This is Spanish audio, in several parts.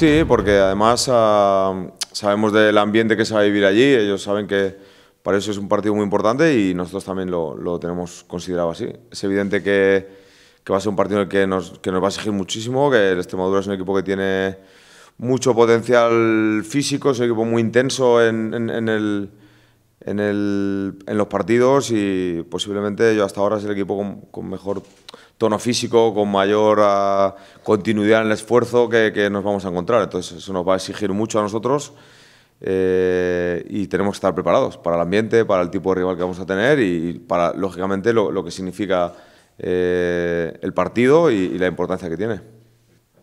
Sí, porque además ah, sabemos del ambiente que se va a vivir allí, ellos saben que para eso es un partido muy importante y nosotros también lo, lo tenemos considerado así. Es evidente que, que, va a ser un partido en el que nos, que nos va a exigir muchísimo, que el Extremadura es un equipo que tiene mucho potencial físico, es un equipo muy intenso en, en el en, el, en, los partidos y posiblemente yo hasta ahora es el equipo con, mejor tono físico, con mayor ah, continuidad en el esfuerzo que, nos vamos a encontrar. Entonces eso nos va a exigir mucho a nosotros eh, y tenemos que estar preparados para el ambiente, para el tipo de rival que vamos a tener y, para, lógicamente, lo, que significa eh, el partido y, y la importancia que tiene.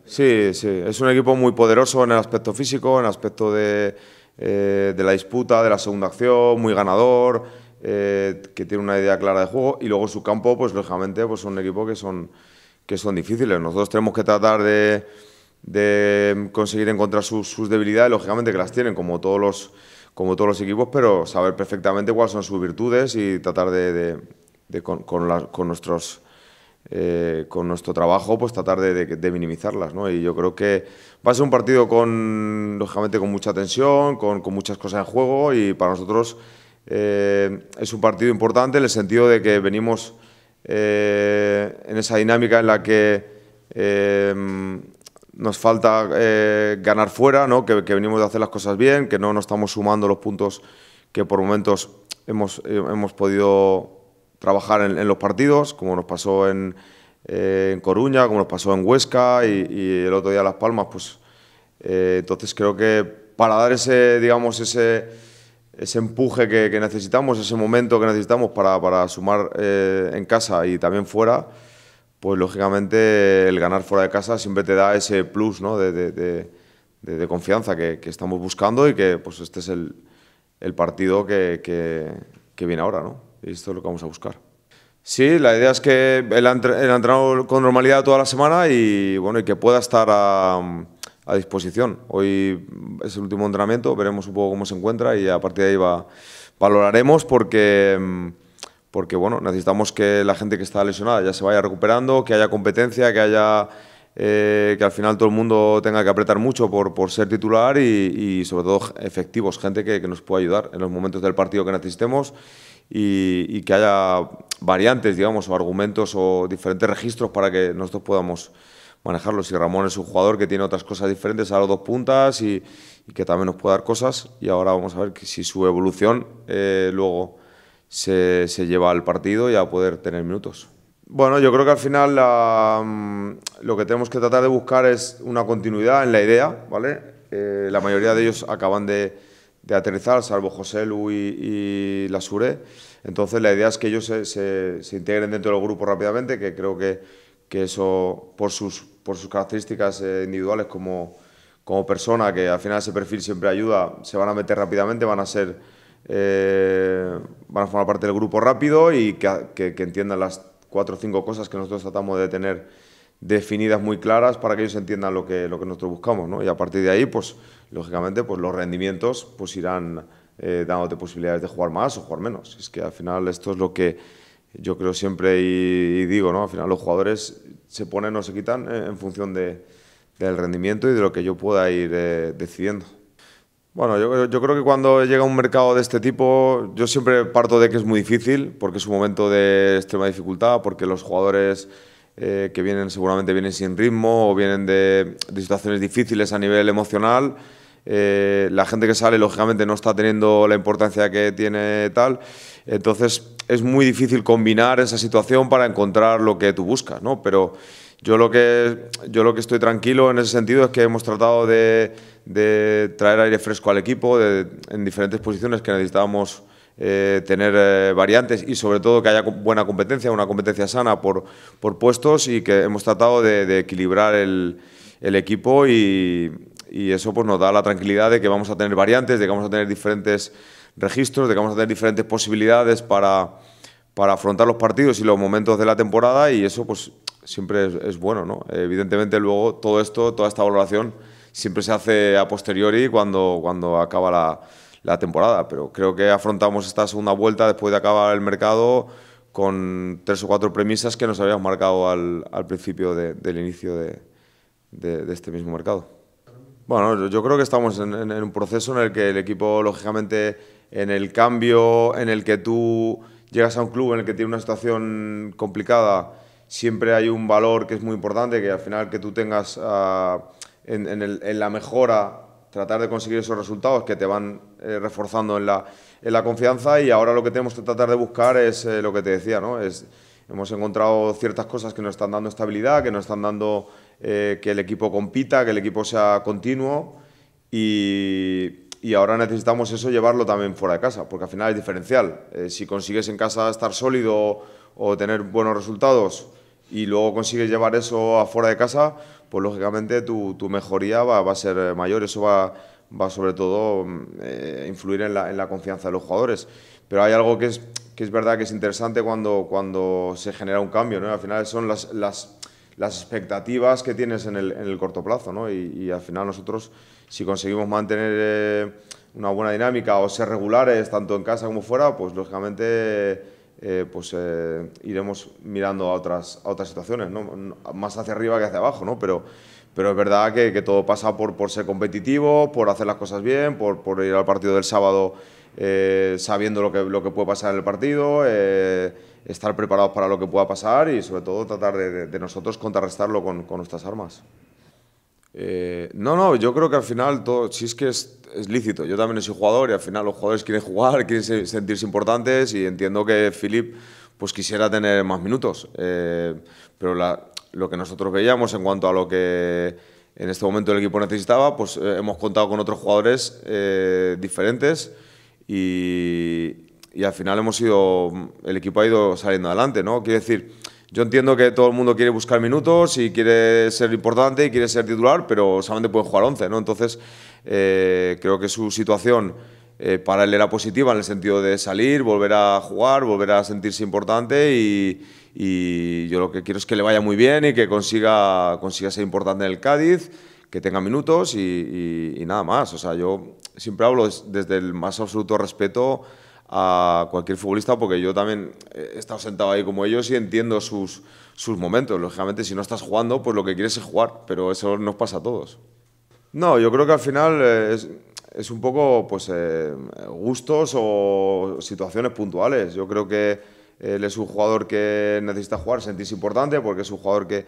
Sí, sí, es un equipo muy poderoso en el aspecto físico, en el aspecto de eh, de la disputa, de la segunda acción, muy ganador, eh, que tiene una idea clara de juego. Y luego su campo, pues lógicamente, pues son equipos que son, que son difíciles. Nosotros tenemos que tratar de, de conseguir encontrar sus, debilidades, lógicamente que las tienen, como todos los como todos los equipos, pero saber perfectamente cuáles son sus virtudes y tratar de, con, con, nuestros eh, con nuestro trabajo, pues tratar de, minimizarlas, Y yo creo que va a ser un partido con, lógicamente, con mucha tensión, con, muchas cosas en juego y para nosotros eh, es un partido importante en el sentido de que venimos eh, en esa dinámica en la que nos falta ganar fuera, ¿no? Que, venimos de hacer las cosas bien, que no nos estamos sumando los puntos que por momentos hemos, hemos podido trabajar en, los partidos, como nos pasó eh, en, Coruña, como nos pasó en Huesca y, el otro día en Las Palmas, pues eh, entonces creo que para dar ese, digamos, ese, ese empuje que, necesitamos, ese momento que necesitamos para, sumar eh, en casa y también fuera, pues lógicamente el ganar fuera de casa siempre te da ese plus ¿no? de, confianza que, estamos buscando y que pues este es el, partido que, que viene ahora, ¿no? esto es lo que vamos a buscar. Sí, la idea es que el entrenado con normalidad toda la semana y, bueno, y que pueda estar a, disposición. Hoy es el último entrenamiento, veremos un poco cómo se encuentra y a partir de ahí va, valoraremos porque, porque bueno, necesitamos que la gente que está lesionada ya se vaya recuperando, que haya competencia, que haya... Eh, que al final todo el mundo tenga que apretar mucho por, ser titular y, sobre todo efectivos, gente que, que nos pueda ayudar en los momentos del partido que necesitemos y, que haya variantes, digamos, o argumentos o diferentes registros para que nosotros podamos manejarlo. Si Ramón es un jugador que tiene otras cosas diferentes a los dos puntas y, que también nos puede dar cosas. Y ahora vamos a ver si su evolución eh, luego se, se, lleva al partido y a poder tener minutos. Bueno, yo creo que al final mm, lo que tenemos que tratar de buscar es una continuidad en la idea, ¿vale? Eh, la mayoría de ellos acaban de, de aterrizar, salvo José Lu y, la Sure. Entonces la idea es que ellos se, integren dentro del grupo rápidamente, que creo que, eso, por sus, por sus características eh, individuales como, persona, que al final ese perfil siempre ayuda, se van a meter rápidamente, van a ser... Eh, van a formar parte del grupo rápido y que, que entiendan las cuatro o cinco cosas que nosotros tratamos de tener definidas muy claras para que ellos entiendan lo que, lo que nosotros buscamos, ¿no? Y a partir de ahí, pues, lógicamente, pues los rendimientos pues irán eh, dándote posibilidades de jugar más o jugar menos. Es que al final esto es lo que yo creo siempre y, digo, ¿no? Al final los jugadores se ponen o se quitan eh, en función del rendimiento y de lo que yo pueda ir eh, decidiendo. Bueno, yo, yo, creo que cuando llega un mercado de este tipo, yo siempre parto de que es muy difícil, porque es un momento de extrema dificultad, porque los jugadores eh, que vienen seguramente vienen sin ritmo o vienen de, situaciones difíciles a nivel emocional. Eh, la gente que sale, lógicamente, no está teniendo la importancia que tiene tal. Entonces, es muy difícil combinar esa situación para encontrar lo que tú buscas, ¿no? Pero yo lo que, yo lo que estoy tranquilo en ese sentido es que hemos tratado de, de traer aire fresco al equipo de, en diferentes posiciones que necesitábamos eh, tener eh, variantes y sobre todo que haya buena competencia, una competencia sana por, por puestos y que hemos tratado de, equilibrar el, el equipo y, y, eso pues nos da la tranquilidad de que vamos a tener variantes, de que vamos a tener diferentes registros, de que vamos a tener diferentes posibilidades para, para afrontar los partidos y los momentos de la temporada y eso pues siempre es, es bueno, ¿no? Evidentemente luego todo esto, toda esta valoración siempre se hace a posteriori cuando, cuando acaba la la temporada, pero creo que afrontamos esta segunda vuelta después de acabar el mercado con tres o cuatro premisas que nos habíamos marcado al, principio del inicio de, este mismo mercado. Bueno, yo, creo que estamos en, un proceso en el que el equipo, lógicamente, en el cambio, en el que tú llegas a un club en el que tiene una situación complicada, siempre hay un valor que es muy importante, que al final que tú tengas ah, en, en, la mejora tratar de conseguir esos resultados que te van eh, reforzando en la, confianza y ahora lo que tenemos que tratar de buscar es eh, lo que te decía, ¿no? Es, hemos encontrado ciertas cosas que nos están dando estabilidad, que nos están dando eh, que el equipo compita, que el equipo sea continuo y, ahora necesitamos eso llevarlo también fuera de casa, porque al final es diferencial. si consigues en casa estar sólido o tener buenos resultados, y luego consigues llevar eso afuera de casa, pues lógicamente tu, tu mejoría va, va, a ser eh, mayor. Eso va, va sobre todo a mm, eh, influir en la, en la, confianza de los jugadores. Pero hay algo que es, que es verdad que es interesante cuando, cuando se genera un cambio. ¿no? Al final son las, las, las expectativas que tienes en el, en el corto plazo. ¿no? Y, al final nosotros, si conseguimos mantener eh, una buena dinámica o ser regulares, tanto en casa como fuera, pues lógicamente eh, pues eh, iremos mirando a otras, otras situaciones, más hacia arriba que hacia abajo, pero, pero es verdad que, todo pasa por, ser competitivo, por hacer las cosas bien, por, ir al partido del sábado eh, sabiendo lo que, puede pasar en el partido, estar preparados para lo que pueda pasar y sobre todo tratar de, nosotros contrarrestarlo con nuestras armas. Eh, no, no, yo creo que al final todo, sí es que es, lícito, yo también soy jugador y al final los jugadores quieren jugar, quieren sentirse importantes y entiendo que Philip pues quisiera tener más minutos, eh, pero lo que nosotros veíamos en cuanto a lo que en este momento el equipo necesitaba, pues eh, hemos contado con otros jugadores diferentes y, al final hemos sido, el equipo ha ido saliendo adelante, ¿no? Quiero decir yo entiendo que todo el mundo quiere buscar minutos y quiere ser importante y quiere ser titular, pero solamente pueden jugar 11, ¿no? Entonces, eh, creo que su situación eh, para él era positiva en el sentido de salir, volver a jugar, volver a sentirse importante y, yo lo que quiero es que le vaya muy bien y que consiga, consiga ser importante en el Cádiz, que tenga minutos y, y nada más. O sea, yo siempre hablo desde el más absoluto respeto a cualquier futbolista, porque yo también he estado sentado ahí como ellos y entiendo sus, sus momentos. Lógicamente, si no estás jugando, pues lo que quieres es jugar, pero eso nos pasa a todos. No, yo creo que al final eh, es, un poco pues, eh, gustos o situaciones puntuales. Yo creo que él es un jugador que necesita jugar, sentirse importante, porque es un jugador que,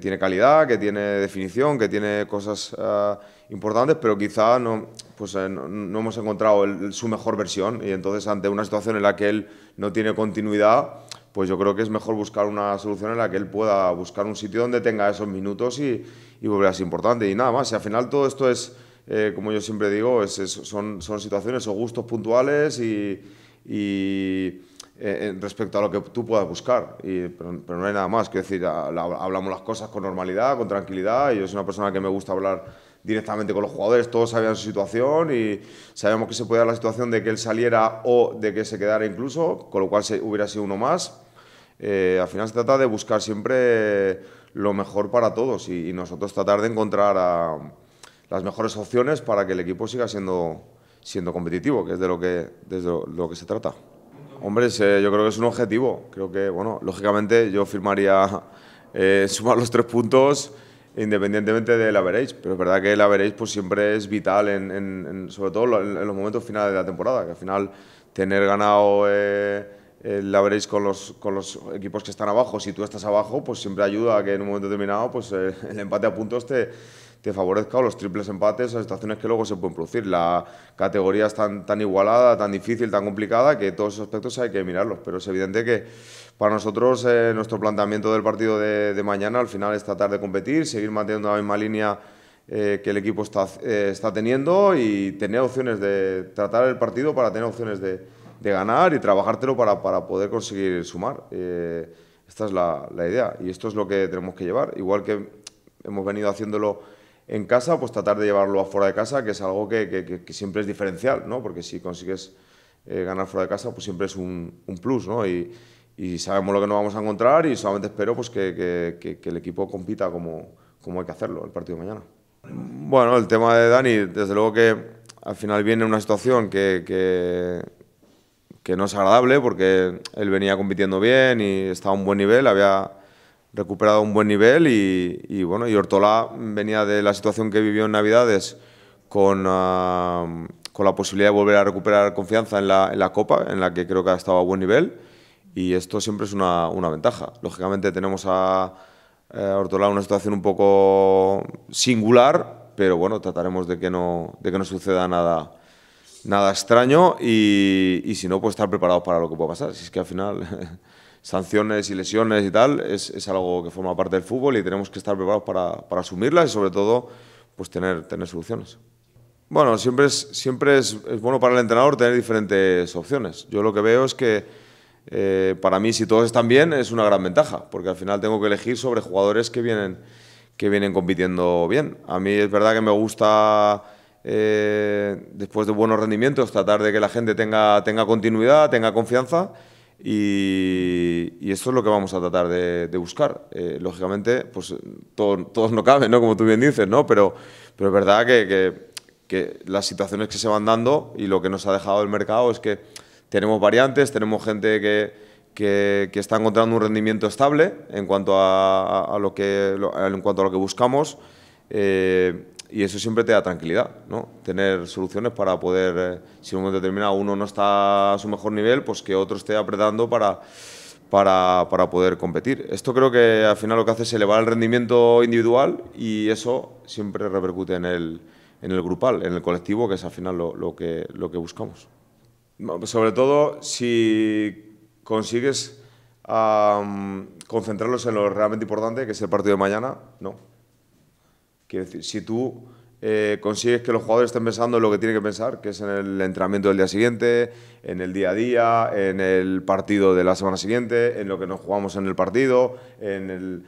tiene calidad, que tiene definición, que tiene cosas ah, importantes, pero quizá no, pues eh, no, hemos encontrado su mejor versión y entonces ante una situación en la que él no tiene continuidad, pues yo creo que es mejor buscar una solución en la que él pueda buscar un sitio donde tenga esos minutos y, y volver a importante. Y nada más, y al final todo esto es, eh, como yo siempre digo, es, son, situaciones o gustos puntuales y, eh, respecto a lo que tú puedas buscar. Y, pero, no hay nada más, que decir, hablamos las cosas con normalidad, con tranquilidad, y yo soy una persona que me gusta hablar directamente con los jugadores, todos sabían su situación y sabíamos que se podía dar la situación de que él saliera o de que se quedara incluso, con lo cual hubiera sido uno más. Eh, al final se trata de buscar siempre lo mejor para todos y, nosotros tratar de encontrar las mejores opciones para que el equipo siga siendo, siendo competitivo, que es de lo que, desde lo, que se trata. hombres yo creo que es un objetivo. Creo que, bueno, lógicamente yo firmaría eh, sumar los tres puntos independientemente del average, pero es verdad que el average pues, siempre es vital, sobre todo en, los momentos finales de la temporada, que al final tener ganado eh, el average con los, equipos que están abajo, si tú estás abajo, pues siempre ayuda a que en un momento determinado pues, eh, el empate a puntos te, te favorezca o los triples empates o situaciones que luego se pueden producir. La categoría es tan, tan igualada, tan difícil, tan complicada, que todos esos aspectos hay que mirarlos, pero es evidente que para nosotros, eh, nuestro planteamiento del partido de, mañana, al final, es tratar de competir, seguir manteniendo la misma línea eh, que el equipo está, eh, está, teniendo y tener opciones de tratar el partido para tener opciones de, de ganar y trabajártelo para, para poder conseguir sumar. esta es la, la idea y esto es lo que tenemos que llevar. Igual que hemos venido haciéndolo en casa, pues tratar de llevarlo afuera de casa, que es algo que, que, siempre es diferencial, ¿no? porque si consigues ganar fuera de casa, pues siempre es un, un plus. ¿no? Y, y sabemos lo que nos vamos a encontrar y solamente espero pues, que, el equipo compita como, hay que hacerlo el partido de mañana. Bueno, el tema de Dani, desde luego que al final viene una situación que, que, no es agradable porque él venía compitiendo bien y estaba a un buen nivel, había recuperado un buen nivel y, bueno, y Ortolá venía de la situación que vivió en Navidades ah, con, la posibilidad de volver a recuperar confianza en la, en la Copa, en la que creo que ha estado a buen nivel y esto siempre es una, ventaja. Lógicamente tenemos a eh, una situación un poco singular, pero bueno, trataremos de que no, de que no suceda nada, nada extraño y, si no, pues estar preparados para lo que pueda pasar. Si es que al final sanciones y lesiones y tal es, algo que forma parte del fútbol y tenemos que estar preparados para, para asumirlas y sobre todo pues tener, tener soluciones. Bueno, siempre, es, siempre es bueno para el entrenador tener diferentes opciones. Yo lo que veo es que eh, para mí, si todos están bien, es una gran ventaja, porque al final tengo que elegir sobre jugadores que vienen, que vienen compitiendo bien. A mí es verdad que me gusta, eh, después de buenos rendimientos, tratar de que la gente tenga, tenga continuidad, tenga confianza, y, y eso es lo que vamos a tratar de, buscar. Eh, lógicamente, pues todos no caben, ¿no? como tú bien dices, ¿no? pero, pero es verdad que, que las situaciones que se van dando y lo que nos ha dejado el mercado es que tenemos variantes, tenemos gente que, está encontrando un rendimiento estable en cuanto a, lo, que, en cuanto a lo que buscamos. Eh, y eso siempre te da tranquilidad, ¿no? Tener soluciones para poder, eh, si en un momento determinado uno no está a su mejor nivel, pues que otro esté apretando para, para, poder competir. Esto creo que al final lo que hace es elevar el rendimiento individual y eso siempre repercute en el, en el grupal, en el colectivo, que es al final lo que, lo que buscamos. Sobre todo si consigues concentrarlos en lo realmente importante, que es el partido de mañana, no. Quiero decir, si tú eh, consigues que los jugadores estén pensando en lo que tienen que pensar, que es en el entrenamiento del día siguiente, en el día a día, en el partido de la semana siguiente, en lo que nos jugamos en el partido, en el...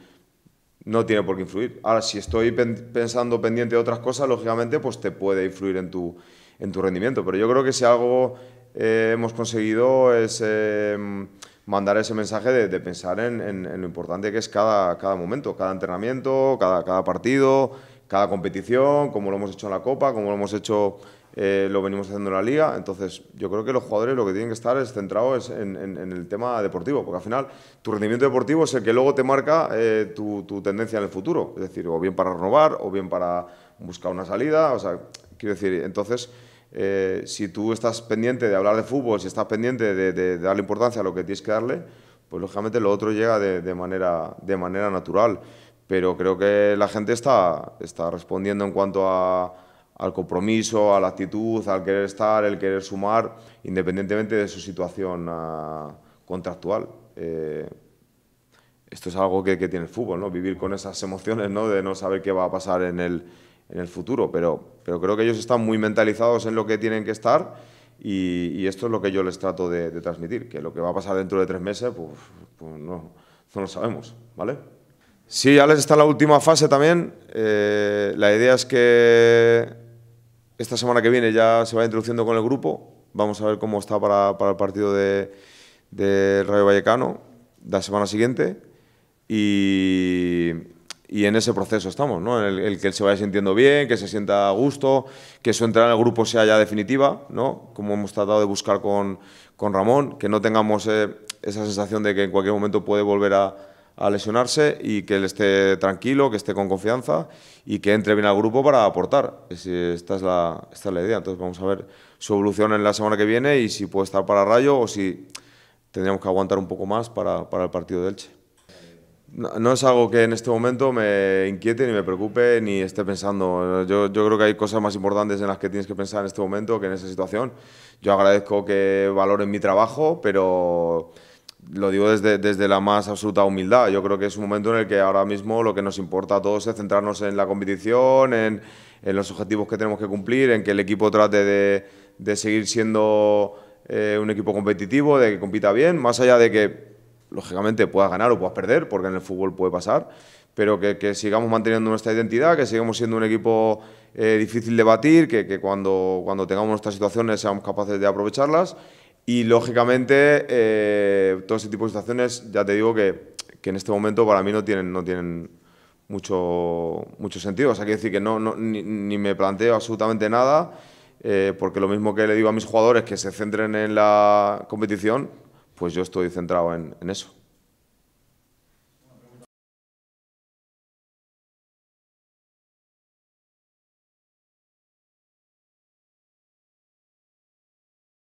No tiene por qué influir. Ahora, si estoy pensando pendiente de otras cosas, lógicamente, pues te puede influir en tu, en tu rendimiento. Pero yo creo que si algo eh, hemos conseguido mm, mandar ese mensaje de, pensar en, lo importante que es cada, cada momento, cada entrenamiento, cada, cada, partido, cada competición, como lo hemos hecho en la Copa, como lo hemos hecho, eh, lo venimos haciendo en la Liga. Entonces, yo creo que los jugadores lo que tienen que estar es centrados en, el tema deportivo, porque al final tu rendimiento deportivo es el que luego te marca eh, tu, tu tendencia en el futuro, es decir, o bien para renovar, o bien para buscar una salida, o sea, quiero decir, entonces eh, si tú estás pendiente de hablar de fútbol, si estás pendiente de, darle importancia a lo que tienes que darle, pues lógicamente lo otro llega de, manera, de manera natural. Pero creo que la gente está, está respondiendo en cuanto al compromiso, a la actitud, al querer estar, el querer sumar, independientemente de su situación ah, contractual. Eh, esto es algo que, tiene el fútbol, ¿no? Vivir con esas emociones, ¿no? De no saber qué va a pasar en el, en el futuro, pero, pero creo que ellos están muy mentalizados en lo que tienen que estar y, esto es lo que yo les trato de, transmitir, que lo que va a pasar dentro de tres meses, pues, pues no, no, lo sabemos, ¿vale? Sí, ya les está en la última fase también. Eh, la idea es que esta semana que viene ya se va introduciendo con el grupo. Vamos a ver cómo está para, el partido de, de Rayo Vallecano la semana siguiente. Y, y en ese proceso estamos, ¿no? El, que él se vaya sintiendo bien, que se sienta a gusto, que su entrada en el grupo sea ya definitiva, ¿no? Como hemos tratado de buscar con, con Ramón, que no tengamos eh, esa sensación de que en cualquier momento puede volver a, lesionarse y que él esté tranquilo, que esté con confianza y que entre bien al grupo para aportar. Esta es la, esta la idea. Entonces vamos a ver su evolución en la semana que viene y si puede estar para Rayo o si tendríamos que aguantar un poco más para, para el partido del Che. No, es algo que en este momento me inquiete, ni me preocupe, ni esté pensando. Yo, creo que hay cosas más importantes en las que tienes que pensar en este momento que en esa situación. Yo agradezco que valoren mi trabajo, pero lo digo desde, la más absoluta humildad. Yo creo que es un momento en el que ahora mismo lo que nos importa a todos es centrarnos en la competición, en, los objetivos que tenemos que cumplir, en que el equipo trate de, seguir siendo eh, un equipo competitivo, de que compita bien, más allá de que lógicamente puedas ganar o puedas perder, porque en el fútbol puede pasar, pero que, sigamos manteniendo nuestra identidad, que sigamos siendo un equipo eh, difícil de batir, que, cuando, cuando tengamos nuestras situaciones seamos capaces de aprovecharlas. Y lógicamente, eh, todo ese tipo de situaciones, ya te digo que, en este momento para mí no tienen, no tienen mucho, mucho sentido. O sea, quiero decir que no, ni, me planteo absolutamente nada, eh, porque lo mismo que le digo a mis jugadores que se centren en la competición, pues yo estoy centrado en, en eso.